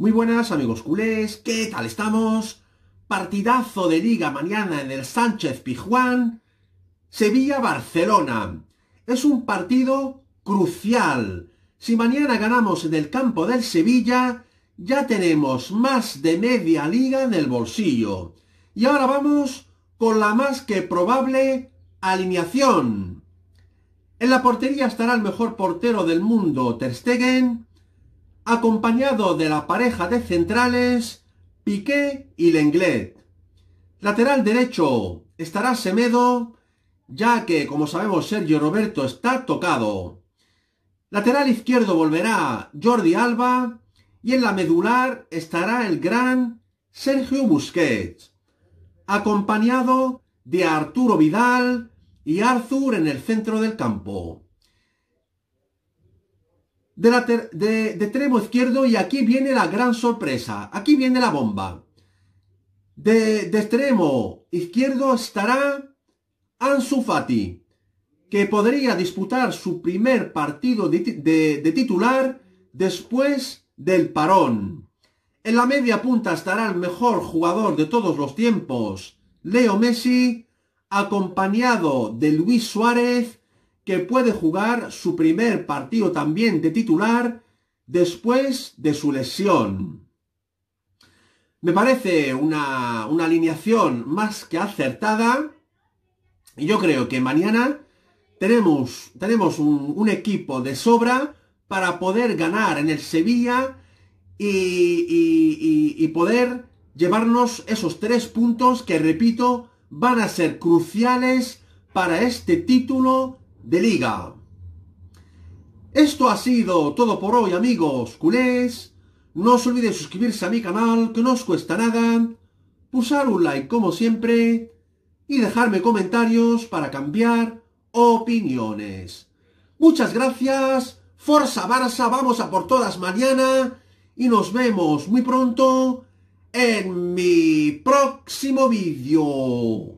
Muy buenas amigos culés, ¿qué tal estamos? Partidazo de liga mañana en el Sánchez Pijuán, Sevilla-Barcelona. Es un partido crucial. Si mañana ganamos en el campo del Sevilla, ya tenemos más de media liga en el bolsillo. Y ahora vamos con la más que probable alineación. En la portería estará el mejor portero del mundo, Ter Stegen acompañado de la pareja de centrales Piqué y Lenglet. Lateral derecho estará Semedo, ya que, como sabemos, Sergio Roberto está tocado. Lateral izquierdo volverá Jordi Alba y en la medular estará el gran Sergio Busquets, acompañado de Arturo Vidal y Arthur en el centro del campo de, extremo izquierdo y aquí viene la gran sorpresa. Aquí viene la bomba. De, extremo izquierdo estará Ansu Fati, que podría disputar su primer partido de, titular después del parón. En la media punta estará el mejor jugador de todos los tiempos, Leo Messi, acompañado de Luis Suárez que puede jugar su primer partido también de titular después de su lesión. Me parece una, alineación más que acertada. Y yo creo que mañana tenemos, tenemos un, equipo de sobra para poder ganar en el Sevilla y poder llevarnos esos tres puntos que, repito, van a ser cruciales para este título de liga. Esto ha sido todo por hoy amigos culés. No os olvidéis suscribirse a mi canal, que no os cuesta nada. Pulsar un like como siempre. Y dejarme comentarios para cambiar opiniones. Muchas gracias. Forza Barça, vamos a por todas mañana. Y nos vemos muy pronto en mi próximo vídeo.